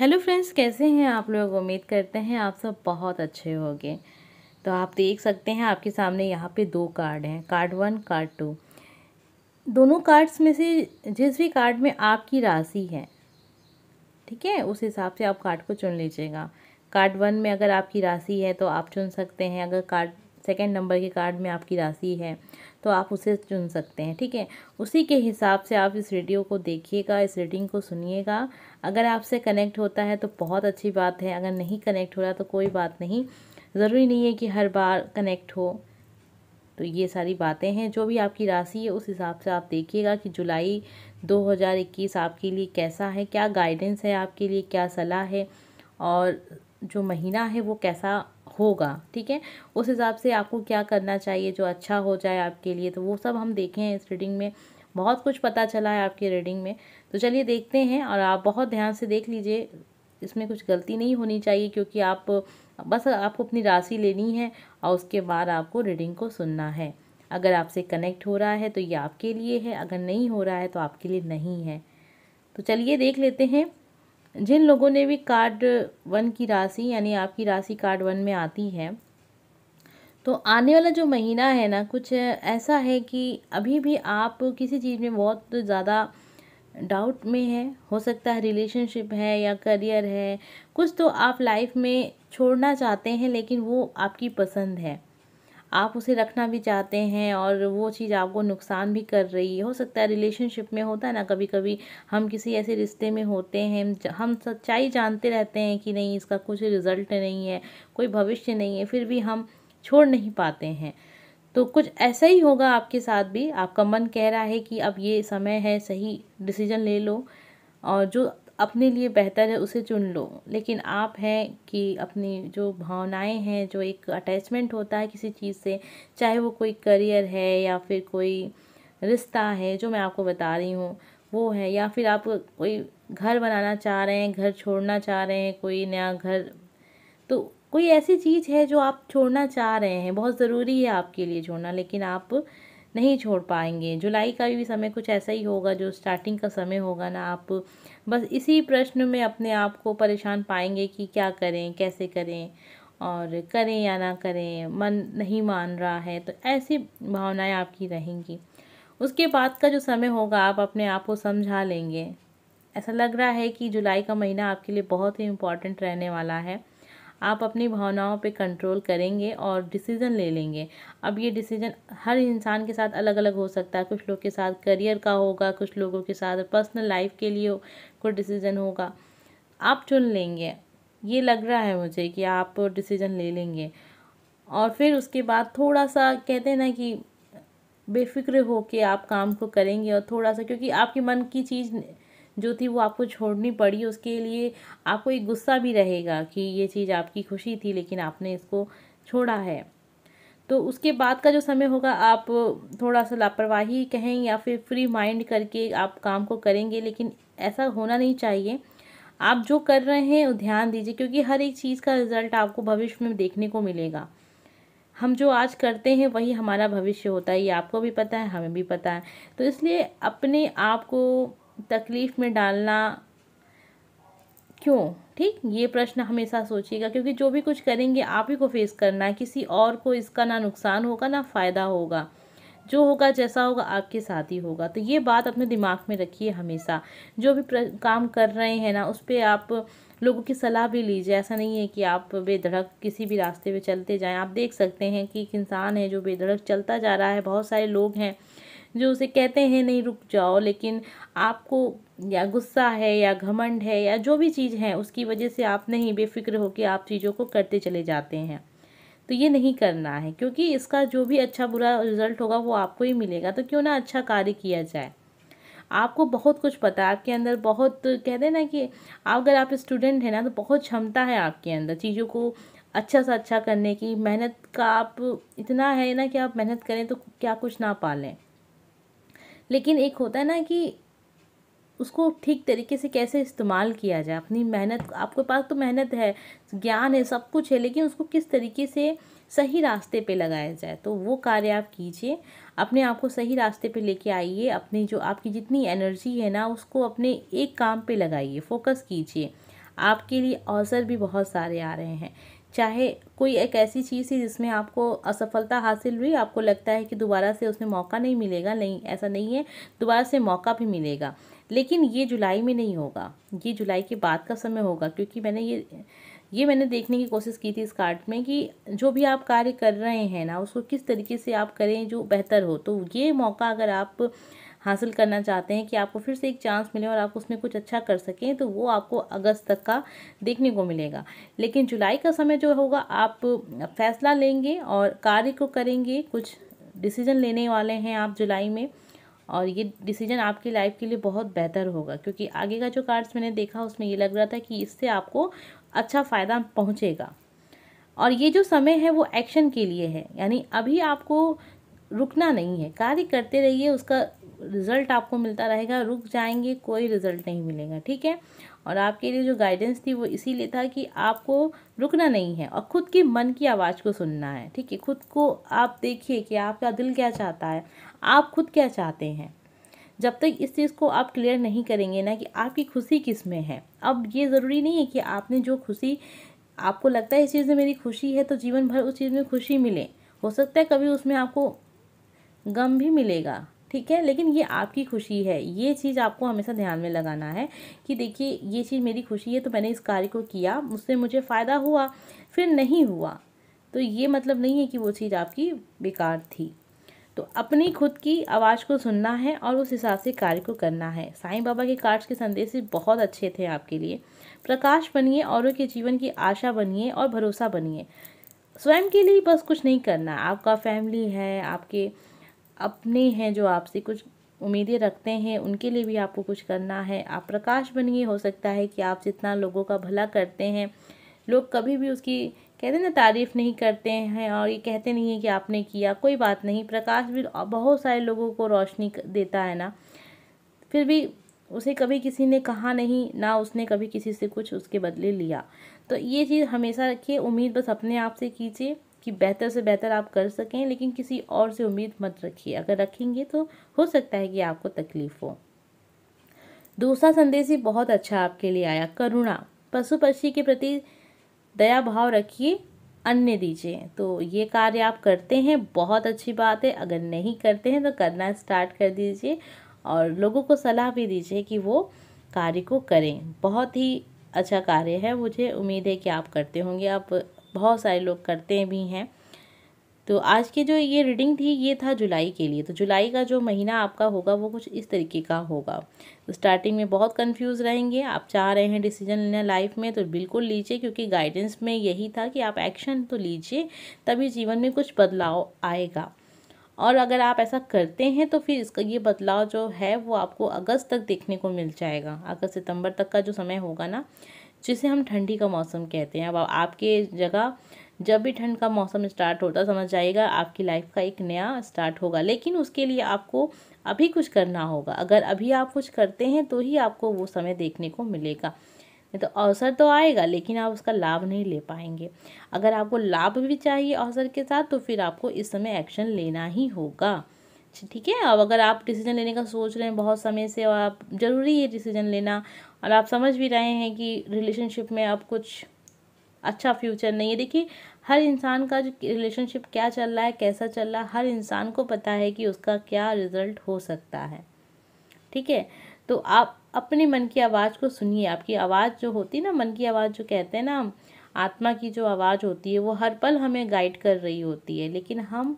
hello friends कैसे हैं आप लोग उम्मीद करते हैं आप सब बहुत अच्छे होंगे तो आप देख सकते हैं आपके सामने यहाँ पे दो कार्ड हैं कार्ड वन कार्ड टू दोनों कार्ड्स में से जिस भी कार्ड में आपकी राशि है ठीक है उस हिसाब से आप कार्ड को चुन लीजिएगा कार्ड वन में अगर आपकी राशि है तो आप चुन सकते हैं अगर कार्ड सेकेंड नंबर के कार्ड में आपकी राशि है तो आप उसे चुन सकते हैं ठीक है उसी के हिसाब से आप इस रेडियो को देखिएगा इस रीडिंग को सुनिएगा अगर आपसे कनेक्ट होता है तो बहुत अच्छी बात है अगर नहीं कनेक्ट हो रहा तो कोई बात नहीं ज़रूरी नहीं है कि हर बार कनेक्ट हो तो ये सारी बातें हैं जो भी आपकी राशि है उस हिसाब से आप देखिएगा कि जुलाई 2021 आपके लिए कैसा है क्या गाइडेंस है आपके लिए क्या सलाह है और जो महीना है वो कैसा होगा ठीक है उस हिसाब से आपको क्या करना चाहिए जो अच्छा हो जाए आपके लिए तो वो सब हम देखें हैं इस रीडिंग में बहुत कुछ पता चला है आपकी रीडिंग में तो चलिए देखते हैं और आप बहुत ध्यान से देख लीजिए इसमें कुछ गलती नहीं होनी चाहिए क्योंकि आप बस आपको अपनी राशि लेनी है और उसके बाद आपको रीडिंग को सुनना है अगर आपसे कनेक्ट हो रहा है तो ये आपके लिए है अगर नहीं हो रहा है तो आपके लिए नहीं है तो चलिए देख लेते हैं जिन लोगों ने भी कार्ड वन की राशि यानी आपकी राशि कार्ड वन में आती है तो आने वाला जो महीना है ना कुछ ऐसा है कि अभी भी आप किसी चीज़ में बहुत ज़्यादा डाउट में है हो सकता है रिलेशनशिप है या करियर है कुछ तो आप लाइफ में छोड़ना चाहते हैं लेकिन वो आपकी पसंद है आप उसे रखना भी चाहते हैं और वो चीज़ आपको नुकसान भी कर रही है हो सकता है रिलेशनशिप में होता है ना कभी कभी हम किसी ऐसे रिश्ते में होते हैं हम सच्चाई जानते रहते हैं कि नहीं इसका कुछ रिज़ल्ट नहीं है कोई भविष्य नहीं है फिर भी हम छोड़ नहीं पाते हैं तो कुछ ऐसा ही होगा आपके साथ भी आपका मन कह रहा है कि अब ये समय है सही डिसीजन ले लो और जो अपने लिए बेहतर है उसे चुन लो लेकिन आप हैं कि अपनी जो भावनाएं हैं जो एक अटैचमेंट होता है किसी चीज़ से चाहे वो कोई करियर है या फिर कोई रिश्ता है जो मैं आपको बता रही हूँ वो है या फिर आप कोई घर बनाना चाह रहे हैं घर छोड़ना चाह रहे हैं कोई नया घर तो कोई ऐसी चीज़ है जो आप छोड़ना चाह रहे हैं बहुत ज़रूरी है आपके लिए छोड़ना लेकिन आप नहीं छोड़ पाएंगे जुलाई का भी समय कुछ ऐसा ही होगा जो स्टार्टिंग का समय होगा ना आप बस इसी प्रश्न में अपने आप को परेशान पाएंगे कि क्या करें कैसे करें और करें या ना करें मन नहीं मान रहा है तो ऐसी भावनाएं आपकी रहेंगी उसके बाद का जो समय होगा आप अपने आप को समझा लेंगे ऐसा लग रहा है कि जुलाई का महीना आपके लिए बहुत ही इम्पॉर्टेंट रहने वाला है आप अपनी भावनाओं पे कंट्रोल करेंगे और डिसीज़न ले लेंगे अब ये डिसीज़न हर इंसान के साथ अलग अलग हो सकता है कुछ लोग के साथ करियर का होगा कुछ लोगों के साथ पर्सनल लाइफ के लिए कोई डिसीज़न होगा आप चुन लेंगे ये लग रहा है मुझे कि आप डिसीज़न ले लेंगे और फिर उसके बाद थोड़ा सा कहते हैं ना कि बेफिक्र होकर आप काम को करेंगे और थोड़ा सा क्योंकि आपके मन की चीज़ जो थी वो आपको छोड़नी पड़ी उसके लिए आपको एक गुस्सा भी रहेगा कि ये चीज़ आपकी खुशी थी लेकिन आपने इसको छोड़ा है तो उसके बाद का जो समय होगा आप थोड़ा सा लापरवाही कहें या फिर फ्री माइंड करके आप काम को करेंगे लेकिन ऐसा होना नहीं चाहिए आप जो कर रहे हैं ध्यान दीजिए क्योंकि हर एक चीज़ का रिज़ल्ट आपको भविष्य में देखने को मिलेगा हम जो आज करते हैं वही हमारा भविष्य होता है ये आपको भी पता है हमें भी पता है तो इसलिए अपने आप को तकलीफ़ में डालना क्यों ठीक ये प्रश्न हमेशा सोचिएगा क्योंकि जो भी कुछ करेंगे आप ही को फेस करना है किसी और को इसका ना नुकसान होगा ना फ़ायदा होगा जो होगा जैसा होगा आपके साथ ही होगा तो ये बात अपने दिमाग में रखिए हमेशा जो भी काम कर रहे हैं ना उस पर आप लोगों की सलाह भी लीजिए ऐसा नहीं है कि आप बेधड़क किसी भी रास्ते पे चलते जाएं आप देख सकते हैं कि एक इंसान है जो बेधड़क चलता जा रहा है बहुत सारे लोग हैं जो उसे कहते हैं नहीं रुक जाओ लेकिन आपको या गुस्सा है या घमंड है या जो भी चीज़ है उसकी वजह से आप नहीं बेफिक्र होकर आप चीज़ों को करते चले जाते हैं तो ये नहीं करना है क्योंकि इसका जो भी अच्छा बुरा रिजल्ट होगा वो आपको ही मिलेगा तो क्यों ना अच्छा कार्य किया जाए आपको बहुत कुछ पता है आपके अंदर बहुत कहते हैं ना कि अगर आप स्टूडेंट हैं ना तो बहुत क्षमता है आपके अंदर चीज़ों को अच्छा सा अच्छा करने की मेहनत का आप इतना है ना कि आप मेहनत करें तो क्या कुछ ना पालें लेकिन एक होता है ना कि उसको ठीक तरीके से कैसे इस्तेमाल किया जाए अपनी मेहनत आपके पास तो मेहनत है ज्ञान है सब कुछ है लेकिन उसको किस तरीके से सही रास्ते पे लगाया जाए तो वो कार्य आप कीजिए अपने आप को सही रास्ते पे लेके आइए अपनी जो आपकी जितनी एनर्जी है ना उसको अपने एक काम पे लगाइए फोकस कीजिए आपके लिए अवसर भी बहुत सारे आ रहे हैं चाहे कोई एक ऐसी चीज़ थी जिसमें आपको असफलता हासिल हुई आपको लगता है कि दोबारा से उसमें मौका नहीं मिलेगा नहीं ऐसा नहीं है दोबारा से मौका भी मिलेगा लेकिन ये जुलाई में नहीं होगा ये जुलाई के बाद का समय होगा क्योंकि मैंने ये ये मैंने देखने की कोशिश की थी इस कार्ड में कि जो भी आप कार्य कर रहे हैं ना उसको किस तरीके से आप करें जो बेहतर हो तो ये मौका अगर आप हासिल करना चाहते हैं कि आपको फिर से एक चांस मिले और आप उसमें कुछ अच्छा कर सकें तो वो आपको अगस्त तक का देखने को मिलेगा लेकिन जुलाई का समय जो होगा आप फैसला लेंगे और कार्य को करेंगे कुछ डिसीजन लेने वाले हैं आप जुलाई में और ये डिसीजन आपकी लाइफ के लिए बहुत बेहतर होगा क्योंकि आगे का जो कार्ड्स मैंने देखा उसमें ये लग रहा था कि इससे आपको अच्छा फ़ायदा पहुँचेगा और ये जो समय है वो एक्शन के लिए है यानी अभी आपको रुकना नहीं है कार्य करते रहिए उसका रिज़ल्ट आपको मिलता रहेगा रुक जाएंगे कोई रिज़ल्ट नहीं मिलेगा ठीक है और आपके लिए जो गाइडेंस थी वो इसीलिए था कि आपको रुकना नहीं है और ख़ुद के मन की आवाज़ को सुनना है ठीक है खुद को आप देखिए कि आपका दिल क्या चाहता है आप खुद क्या चाहते हैं जब तक इस चीज़ को आप क्लियर नहीं करेंगे ना कि आपकी खुशी किस में है अब ये ज़रूरी नहीं है कि आपने जो खुशी आपको लगता है इस चीज़ में मेरी खुशी है तो जीवन भर उस चीज़ में खुशी मिले हो सकता है कभी उसमें आपको गम भी मिलेगा ठीक है लेकिन ये आपकी खुशी है ये चीज़ आपको हमेशा ध्यान में लगाना है कि देखिए ये चीज़ मेरी खुशी है तो मैंने इस कार्य को किया उससे मुझे फ़ायदा हुआ फिर नहीं हुआ तो ये मतलब नहीं है कि वो चीज़ आपकी बेकार थी तो अपनी खुद की आवाज़ को सुनना है और उस हिसाब से कार्य को करना है साईं बाबा के कार्ड्स के संदेश बहुत अच्छे थे आपके लिए प्रकाश बनिए औरों के जीवन की आशा बनिए और भरोसा बनिए स्वयं के लिए बस कुछ नहीं करना आपका फैमिली है आपके अपने हैं जो आपसे कुछ उम्मीदें रखते हैं उनके लिए भी आपको कुछ करना है आप प्रकाश बनिए हो सकता है कि आप जितना लोगों का भला करते हैं लोग कभी भी उसकी कहते ना तारीफ़ नहीं करते हैं और ये कहते नहीं हैं कि आपने किया कोई बात नहीं प्रकाश भी बहुत सारे लोगों को रोशनी देता है ना फिर भी उसे कभी किसी ने कहा नहीं ना उसने कभी किसी से कुछ उसके बदले लिया तो ये चीज़ हमेशा रखिए उम्मीद बस अपने आप से कीजिए कि बेहतर से बेहतर आप कर सकें लेकिन किसी और से उम्मीद मत रखिए अगर रखेंगे तो हो सकता है कि आपको तकलीफ़ हो दूसरा संदेश ही बहुत अच्छा आपके लिए आया करुणा पशु पक्षी के प्रति दया भाव रखिए अन्य दीजिए तो ये कार्य आप करते हैं बहुत अच्छी बात है अगर नहीं करते हैं तो करना स्टार्ट कर दीजिए और लोगों को सलाह भी दीजिए कि वो कार्य को करें बहुत ही अच्छा कार्य है मुझे उम्मीद है कि आप करते होंगे आप बहुत सारे लोग करते भी हैं तो आज की जो ये रीडिंग थी ये था जुलाई के लिए तो जुलाई का जो महीना आपका होगा वो कुछ इस तरीके का होगा तो स्टार्टिंग में बहुत कंफ्यूज रहेंगे आप चाह रहे हैं डिसीजन लेना लाइफ में तो बिल्कुल लीजिए क्योंकि गाइडेंस में यही था कि आप एक्शन तो लीजिए तभी जीवन में कुछ बदलाव आएगा और अगर आप ऐसा करते हैं तो फिर इसका ये बदलाव जो है वो आपको अगस्त तक देखने को मिल जाएगा अगस्त सितंबर तक का जो समय होगा ना जिसे हम ठंडी का मौसम कहते हैं अब आपके जगह जब भी ठंड का मौसम स्टार्ट होता समझ जाएगा आपकी लाइफ का एक नया स्टार्ट होगा लेकिन उसके लिए आपको अभी कुछ करना होगा अगर अभी आप कुछ करते हैं तो ही आपको वो समय देखने को मिलेगा नहीं तो अवसर तो आएगा लेकिन आप उसका लाभ नहीं ले पाएंगे अगर आपको लाभ भी चाहिए अवसर के साथ तो फिर आपको इस समय एक्शन लेना ही होगा अच्छा, ठीक है अब अगर आप डिसीजन लेने का सोच रहे हैं बहुत समय से और आप ज़रूरी है डिसीजन लेना और आप समझ भी रहे हैं कि रिलेशनशिप में अब कुछ अच्छा फ्यूचर नहीं है देखिए हर इंसान का जो रिलेशनशिप क्या चल रहा है कैसा चल रहा है हर इंसान को पता है कि उसका क्या रिजल्ट हो सकता है ठीक है तो आप अपने मन की आवाज़ को सुनिए आपकी आवाज़ जो होती है ना मन की आवाज़ जो कहते हैं ना आत्मा की जो आवाज़ होती है वो हर पल हमें गाइड कर रही होती है लेकिन हम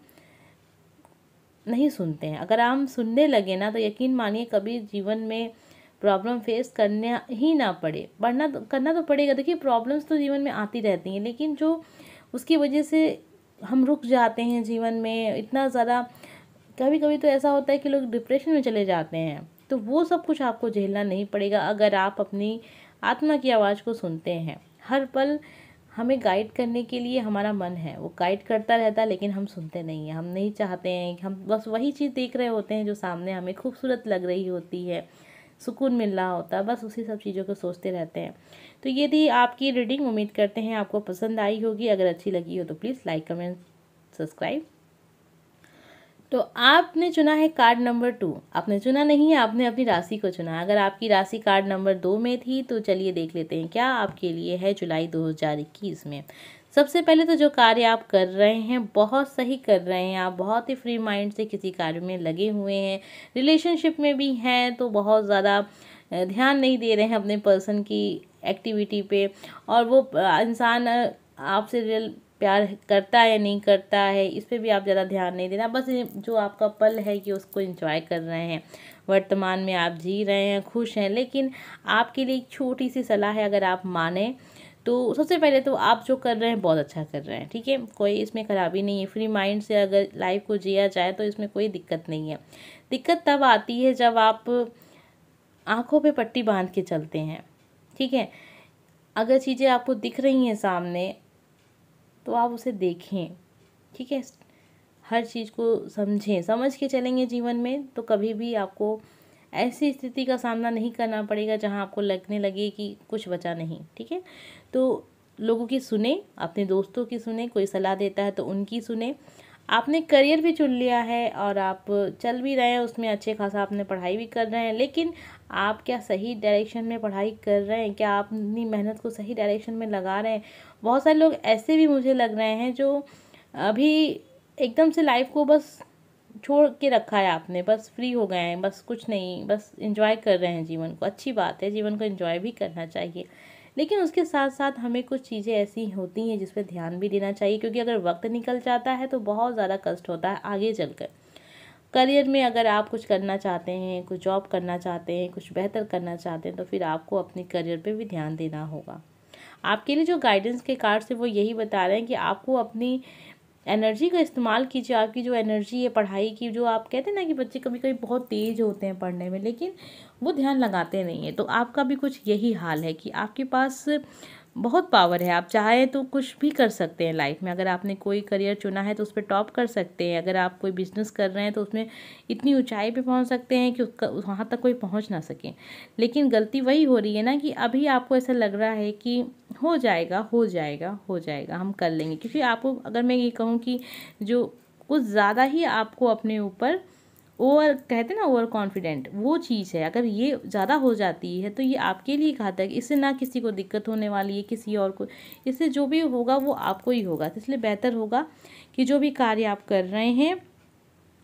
नहीं सुनते हैं अगर हम सुनने लगे ना तो यकीन मानिए कभी जीवन में प्रॉब्लम फेस करने ही ना पड़े पढ़ना तो करना तो पड़ेगा देखिए प्रॉब्लम्स तो जीवन में आती रहती हैं लेकिन जो उसकी वजह से हम रुक जाते हैं जीवन में इतना ज़्यादा कभी कभी तो ऐसा होता है कि लोग डिप्रेशन में चले जाते हैं तो वो सब कुछ आपको झेलना नहीं पड़ेगा अगर आप अपनी आत्मा की आवाज़ को सुनते हैं हर पल हमें गाइड करने के लिए हमारा मन है वो गाइड करता रहता है लेकिन हम सुनते नहीं हैं हम नहीं चाहते हैं हम बस वही चीज़ देख रहे होते हैं जो सामने हमें खूबसूरत लग रही होती है सुकून मिल रहा होता है बस उसी सब चीज़ों को सोचते रहते हैं तो ये थी आपकी रीडिंग उम्मीद करते हैं आपको पसंद आई होगी अगर अच्छी लगी हो तो प्लीज़ लाइक कमेंट सब्सक्राइब तो आपने चुना है कार्ड नंबर टू आपने चुना नहीं है आपने अपनी राशि को चुना अगर आपकी राशि कार्ड नंबर दो में थी तो चलिए देख लेते हैं क्या आपके लिए है जुलाई 2021 में सबसे पहले तो जो कार्य आप कर रहे हैं बहुत सही कर रहे हैं आप बहुत ही फ्री माइंड से किसी कार्य में लगे हुए हैं रिलेशनशिप में भी हैं तो बहुत ज़्यादा ध्यान नहीं दे रहे हैं अपने पर्सन की एक्टिविटी पे और वो इंसान आपसे रियल प्यार करता है या नहीं करता है इस पर भी आप ज़्यादा ध्यान नहीं देना बस जो आपका पल है कि उसको इंजॉय कर रहे हैं वर्तमान में आप जी रहे हैं खुश हैं लेकिन आपके लिए एक छोटी सी सलाह है अगर आप माने तो सबसे पहले तो आप जो कर रहे हैं बहुत अच्छा कर रहे हैं ठीक है कोई इसमें खराबी नहीं है फ्री माइंड से अगर लाइफ को जिया जाए तो इसमें कोई दिक्कत नहीं है दिक्कत तब आती है जब आप आँखों पे पट्टी बांध के चलते हैं ठीक है अगर चीज़ें आपको दिख रही हैं सामने तो आप उसे देखें ठीक है हर चीज़ को समझें समझ के चलेंगे जीवन में तो कभी भी आपको ऐसी स्थिति का सामना नहीं करना पड़ेगा जहां आपको लगने लगे कि कुछ बचा नहीं ठीक है तो लोगों की सुने अपने दोस्तों की सुने कोई सलाह देता है तो उनकी सुने आपने करियर भी चुन लिया है और आप चल भी रहे हैं उसमें अच्छे खासा आपने पढ़ाई भी कर रहे हैं लेकिन आप क्या सही डायरेक्शन में पढ़ाई कर रहे हैं क्या आप अपनी मेहनत को सही डायरेक्शन में लगा रहे हैं बहुत सारे लोग ऐसे भी मुझे लग रहे हैं जो अभी एकदम से लाइफ को बस छोड़ के रखा है आपने बस फ्री हो गए हैं बस कुछ नहीं बस इंजॉय कर रहे हैं जीवन को अच्छी बात है जीवन को इंजॉय भी करना चाहिए लेकिन उसके साथ साथ हमें कुछ चीज़ें ऐसी होती हैं जिस पर ध्यान भी देना चाहिए क्योंकि अगर वक्त निकल जाता है तो बहुत ज़्यादा कष्ट होता है आगे चलकर करियर में अगर आप कुछ करना चाहते हैं कुछ जॉब करना चाहते हैं कुछ बेहतर करना चाहते हैं तो फिर आपको अपने करियर पर भी ध्यान देना होगा आपके लिए जो गाइडेंस के कार्ड से वो यही बता रहे हैं कि आपको अपनी एनर्जी का इस्तेमाल कीजिए आपकी जो एनर्जी है पढ़ाई की जो आप कहते हैं ना कि बच्चे कभी कभी बहुत तेज़ होते हैं पढ़ने में लेकिन वो ध्यान लगाते नहीं हैं तो आपका भी कुछ यही हाल है कि आपके पास बहुत पावर है आप चाहें तो कुछ भी कर सकते हैं लाइफ में अगर आपने कोई करियर चुना है तो उस पर टॉप कर सकते हैं अगर आप कोई बिजनेस कर रहे हैं तो उसमें इतनी ऊंचाई पे पहुंच सकते हैं कि उसका वहाँ तक कोई पहुंच ना सके लेकिन गलती वही हो रही है ना कि अभी आपको ऐसा लग रहा है कि हो जाएगा हो जाएगा हो जाएगा हम कर लेंगे क्योंकि आपको अगर मैं ये कहूँ कि जो कुछ ज़्यादा ही आपको अपने ऊपर ओवर कहते हैं ना ओवर कॉन्फिडेंट वो चीज़ है अगर ये ज़्यादा हो जाती है तो ये आपके लिए घातक इससे ना किसी को दिक्कत होने वाली है किसी और को इससे जो भी होगा वो आपको ही होगा तो इसलिए बेहतर होगा कि जो भी कार्य आप कर रहे हैं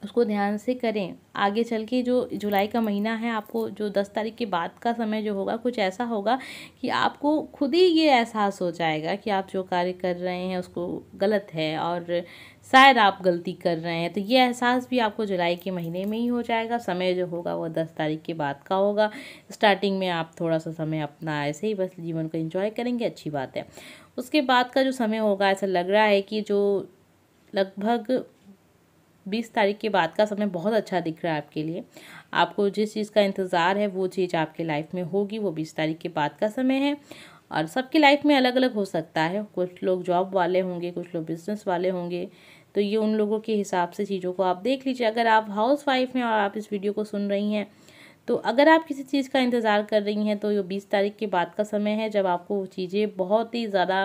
उसको ध्यान से करें आगे चल के जो जुलाई का महीना है आपको जो दस तारीख के बाद का समय जो होगा कुछ ऐसा होगा कि आपको खुद ही ये एहसास हो जाएगा कि आप जो कार्य कर रहे हैं उसको गलत है और शायद आप गलती कर रहे हैं तो ये एहसास भी आपको जुलाई के महीने में ही हो जाएगा समय जो होगा वो दस तारीख के बाद का होगा स्टार्टिंग में आप थोड़ा सा समय अपना ऐसे ही बस जीवन को एंजॉय करेंगे अच्छी बात है उसके बाद का जो समय होगा ऐसा लग रहा है कि जो लगभग बीस तारीख के बाद का समय बहुत अच्छा दिख रहा है आपके लिए आपको जिस चीज़ का इंतज़ार है वो चीज़ आपके लाइफ में होगी वो बीस तारीख के बाद का समय है और सबकी लाइफ में अलग अलग हो सकता है कुछ लोग जॉब वाले होंगे कुछ लोग बिज़नेस वाले होंगे तो ये उन लोगों के हिसाब से चीज़ों को आप देख लीजिए अगर आप हाउस वाइफ हैं और आप इस वीडियो को सुन रही हैं तो अगर आप किसी चीज़ का इंतज़ार कर रही हैं तो ये बीस तारीख के बाद का समय है जब आपको वो चीज़ें बहुत ही ज़्यादा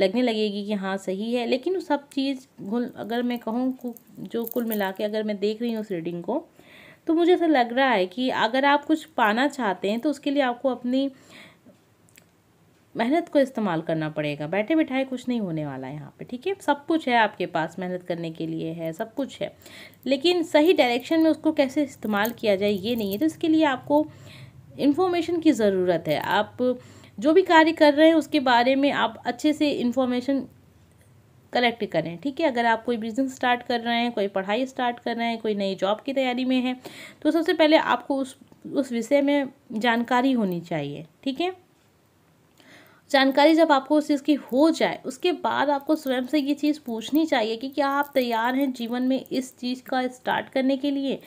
लगने लगेगी कि हाँ सही है लेकिन वो सब चीज़ घुल अगर मैं कहूँ जो कुल मिला के अगर मैं देख रही हूँ उस रीडिंग को तो मुझे ऐसा लग रहा है कि अगर आप कुछ पाना चाहते हैं तो उसके लिए आपको अपनी मेहनत को इस्तेमाल करना पड़ेगा बैठे बिठाए कुछ नहीं होने वाला है यहाँ पे ठीक है सब कुछ है आपके पास मेहनत करने के लिए है सब कुछ है लेकिन सही डायरेक्शन में उसको कैसे इस्तेमाल किया जाए ये नहीं है तो इसके लिए आपको इन्फॉर्मेशन की ज़रूरत है आप जो भी कार्य कर रहे हैं उसके बारे में आप अच्छे से इन्फॉर्मेशन कलेक्ट करें ठीक है अगर आप कोई बिज़नेस स्टार्ट कर रहे हैं कोई पढ़ाई स्टार्ट कर रहे हैं कोई नई जॉब की तैयारी में है तो सबसे पहले आपको उस उस विषय में जानकारी होनी चाहिए ठीक है जानकारी जब आपको उस चीज़ की हो जाए उसके बाद आपको स्वयं से ये चीज़ पूछनी चाहिए कि क्या आप तैयार हैं जीवन में इस चीज़ का स्टार्ट करने के लिए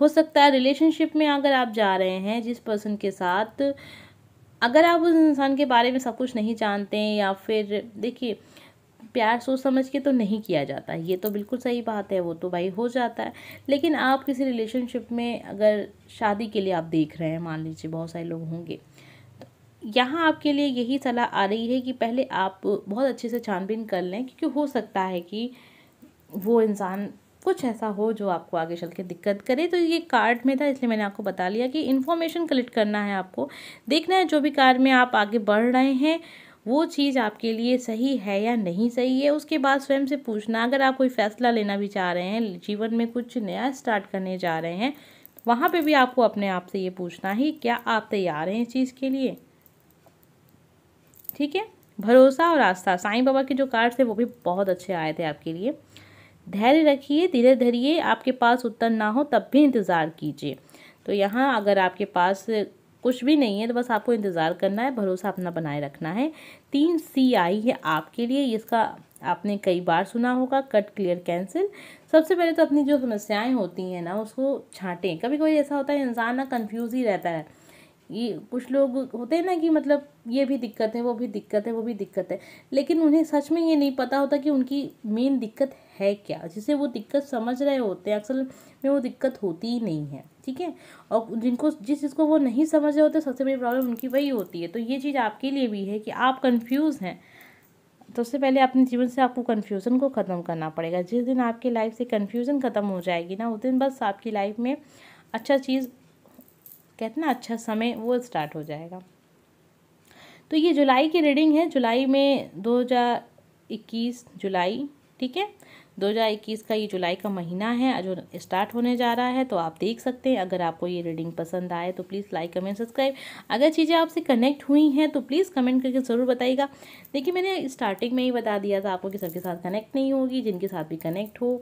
हो सकता है रिलेशनशिप में अगर आप जा रहे हैं जिस पर्सन के साथ अगर आप उस इंसान के बारे में सब कुछ नहीं जानते हैं या फिर देखिए प्यार सोच समझ के तो नहीं किया जाता ये तो बिल्कुल सही बात है वो तो भाई हो जाता है लेकिन आप किसी रिलेशनशिप में अगर शादी के लिए आप देख रहे हैं मान लीजिए बहुत सारे लोग होंगे यहाँ आपके लिए यही सलाह आ रही है कि पहले आप बहुत अच्छे से छानबीन कर लें क्योंकि हो सकता है कि वो इंसान कुछ ऐसा हो जो आपको आगे चल के दिक्कत करे तो ये कार्ड में था इसलिए मैंने आपको बता लिया कि इन्फॉर्मेशन कलेक्ट करना है आपको देखना है जो भी कार्ड में आप आगे बढ़ रहे हैं वो चीज़ आपके लिए सही है या नहीं सही है उसके बाद स्वयं से पूछना अगर आप कोई फैसला लेना भी चाह रहे हैं जीवन में कुछ नया स्टार्ट करने जा रहे हैं तो वहाँ पे भी आपको अपने आप से ये पूछना है क्या आप तैयार हैं इस चीज़ के लिए ठीक है भरोसा और आस्था साईं बाबा के जो कार्ड थे वो भी बहुत अच्छे आए थे आपके लिए धैर्य रखिए धीरे धैर्य आपके पास उत्तर ना हो तब भी इंतज़ार कीजिए तो यहाँ अगर आपके पास कुछ भी नहीं है तो बस आपको इंतज़ार करना है भरोसा अपना बनाए रखना है तीन सी आई है आपके लिए इसका आपने कई बार सुना होगा कट क्लियर कैंसिल सबसे पहले तो अपनी जो समस्याएं होती हैं ना उसको छांटें कभी कभी ऐसा होता है इंसान ना कन्फ्यूज़ ही रहता है ये कुछ लोग होते हैं ना कि मतलब ये भी दिक्कत है वो भी दिक्कत है वो भी दिक्कत है लेकिन उन्हें सच में ये नहीं पता होता कि उनकी मेन दिक्कत है क्या जिसे वो दिक्कत समझ रहे होते हैं अक्सर में वो दिक्कत होती ही नहीं है ठीक है और जिनको जिस चीज़ को वो नहीं समझ रहे होते सबसे बड़ी प्रॉब्लम उनकी वही होती है तो ये चीज़ आपके लिए भी है कि आप कन्फ्यूज़ हैं तो सबसे पहले अपने जीवन से आपको कन्फ्यूज़न को ख़त्म करना पड़ेगा जिस दिन आपकी लाइफ से कन्फ्यूज़न ख़त्म हो जाएगी ना उस दिन बस आपकी लाइफ में अच्छा चीज़ कहते ना अच्छा समय वो स्टार्ट हो जाएगा तो ये जुलाई की रीडिंग है जुलाई में 2021 जुलाई ठीक है 2021 का ये जुलाई का महीना है जो स्टार्ट होने जा रहा है तो आप देख सकते हैं अगर आपको ये रीडिंग पसंद आए तो प्लीज़ लाइक कमेंट सब्सक्राइब अगर चीज़ें आपसे कनेक्ट हुई हैं तो प्लीज़ कमेंट करके ज़रूर बताइएगा देखिए मैंने स्टार्टिंग में ही बता दिया था आपको कि सबके साथ कनेक्ट नहीं होगी जिनके साथ भी कनेक्ट हो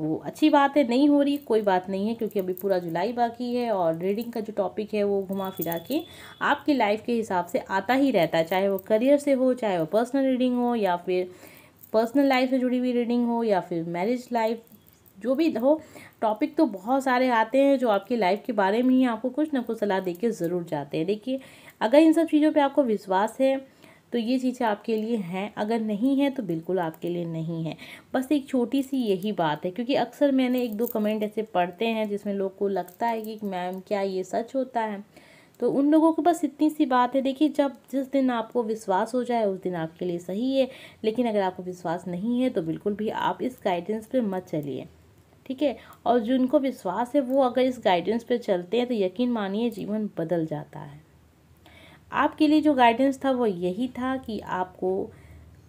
वो अच्छी बात है नहीं हो रही कोई बात नहीं है क्योंकि अभी पूरा जुलाई बाकी है और रीडिंग का जो टॉपिक है वो घुमा फिरा के आपकी लाइफ के हिसाब से आता ही रहता है चाहे वो करियर से हो चाहे वो पर्सनल रीडिंग हो या फिर पर्सनल लाइफ से जुड़ी हुई रीडिंग हो या फिर मैरिज लाइफ जो भी हो टॉपिक तो बहुत सारे आते हैं जो आपकी लाइफ के बारे में ही आपको कुछ ना कुछ सलाह दे के ज़रूर जाते हैं देखिए अगर इन सब चीज़ों पर आपको विश्वास है तो ये चीज़ें आपके लिए हैं अगर नहीं है तो बिल्कुल आपके लिए नहीं है बस एक छोटी सी यही बात है क्योंकि अक्सर मैंने एक दो कमेंट ऐसे पढ़ते हैं जिसमें लोग को लगता है कि मैम क्या ये सच होता है तो उन लोगों को बस इतनी सी बात है देखिए जब जिस दिन आपको विश्वास हो जाए उस दिन आपके लिए सही है लेकिन अगर आपको विश्वास नहीं है तो बिल्कुल भी आप इस गाइडेंस पर मत चलिए ठीक है और जिनको विश्वास है वो अगर इस गाइडेंस पर चलते हैं तो यकीन मानिए जीवन बदल जाता है आपके लिए जो गाइडेंस था वो यही था कि आपको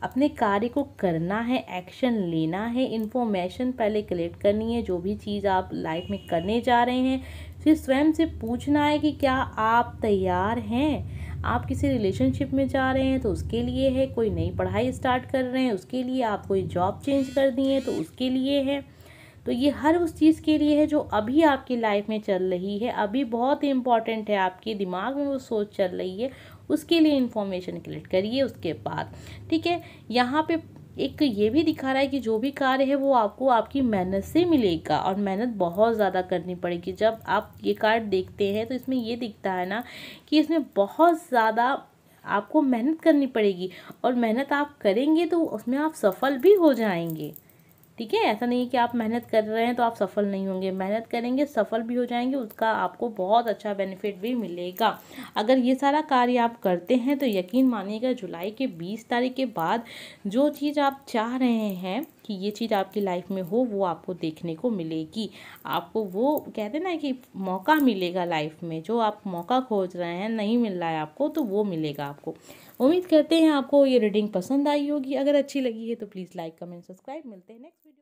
अपने कार्य को करना है एक्शन लेना है इन्फॉर्मेशन पहले कलेक्ट करनी है जो भी चीज़ आप लाइफ में करने जा रहे हैं फिर स्वयं से पूछना है कि क्या आप तैयार हैं आप किसी रिलेशनशिप में जा रहे हैं तो उसके लिए है कोई नई पढ़ाई स्टार्ट कर रहे हैं उसके लिए आप कोई जॉब चेंज कर दिए है तो उसके लिए है तो ये हर उस चीज़ के लिए है जो अभी आपकी लाइफ में चल रही है अभी बहुत इम्पॉर्टेंट इंपॉर्टेंट है आपके दिमाग में वो सोच चल रही है उसके लिए इन्फॉर्मेशन कलेक्ट करिए उसके बाद ठीक है यहाँ पे एक ये भी दिखा रहा है कि जो भी कार्य है वो आपको आपकी मेहनत से मिलेगा और मेहनत बहुत ज़्यादा करनी पड़ेगी जब आप ये कार्ड देखते हैं तो इसमें ये दिखता है ना कि इसमें बहुत ज़्यादा आपको मेहनत करनी पड़ेगी और मेहनत आप करेंगे तो उसमें आप सफल भी हो जाएंगे ठीक है ऐसा नहीं है कि आप मेहनत कर रहे हैं तो आप सफल नहीं होंगे मेहनत करेंगे सफल भी हो जाएंगे उसका आपको बहुत अच्छा बेनिफिट भी मिलेगा अगर ये सारा कार्य आप करते हैं तो यकीन मानिएगा जुलाई के बीस तारीख के बाद जो चीज़ आप चाह रहे हैं कि ये चीज़ आपकी लाइफ में हो वो आपको देखने को मिलेगी आपको वो कहते हैं ना कि मौका मिलेगा लाइफ में जो आप मौका खोज रहे हैं नहीं मिल रहा है आपको तो वो मिलेगा आपको उम्मीद करते हैं आपको ये रीडिंग पसंद आई होगी अगर अच्छी लगी है तो प्लीज़ लाइक कमेंट सब्सक्राइब मिलते हैं नेक्स्ट वीडियो